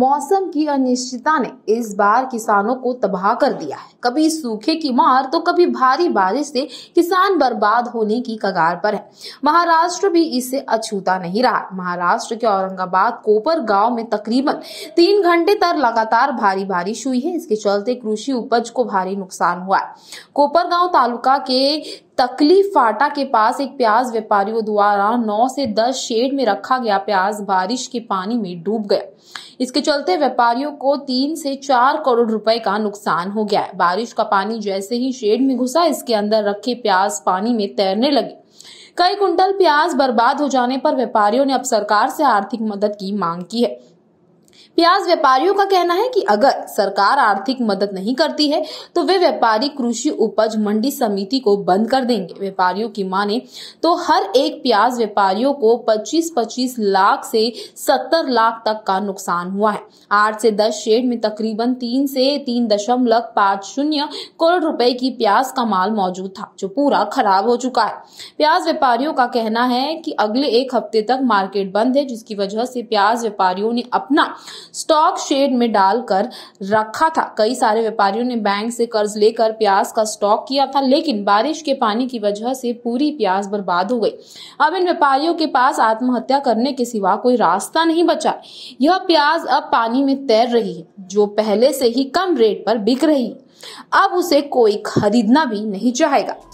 मौसम की अनिश्चितता ने इस बार किसानों को तबाह कर दिया है कभी सूखे की मार तो कभी भारी बारिश से किसान बर्बाद होने की कगार पर है महाराष्ट्र भी इससे अछूता नहीं रहा महाराष्ट्र के औरंगाबाद कोपर गांव में तकरीबन तीन घंटे तक लगातार भारी बारिश हुई है इसके चलते कृषि उपज को भारी नुकसान हुआ है कोपर गाँव तालुका के तकली फाटा के पास एक प्याज व्यापारियों द्वारा 9 से 10 शेड में रखा गया प्याज बारिश के पानी में डूब गया इसके चलते व्यापारियों को तीन से चार करोड़ रुपए का नुकसान हो गया है बारिश का पानी जैसे ही शेड में घुसा इसके अंदर रखे प्याज पानी में तैरने लगे कई कुंटल प्याज बर्बाद हो जाने पर व्यापारियों ने अब सरकार से आर्थिक मदद की मांग की है प्याज व्यापारियों का कहना है कि अगर सरकार आर्थिक मदद नहीं करती है तो वे व्यापारी कृषि उपज मंडी समिति को बंद कर देंगे व्यापारियों की माने तो हर एक प्याज व्यापारियों को 25-25 लाख से 70 लाख तक का नुकसान हुआ है आठ से दस शेड में तकरीबन तीन से तीन दशमलव पाँच शून्य करोड़ रुपए की प्याज का माल मौजूद था जो पूरा खराब हो चुका है प्याज व्यापारियों का कहना है की अगले एक हफ्ते तक मार्केट बंद है जिसकी वजह से प्याज व्यापारियों ने अपना स्टॉक शेड में डालकर रखा था कई सारे व्यापारियों ने बैंक से कर्ज लेकर प्याज का स्टॉक किया था लेकिन बारिश के पानी की वजह से पूरी प्याज बर्बाद हो गई अब इन व्यापारियों के पास आत्महत्या करने के सिवा कोई रास्ता नहीं बचा यह प्याज अब पानी में तैर रही है जो पहले से ही कम रेट पर बिक रही है अब उसे कोई खरीदना भी नहीं चाहेगा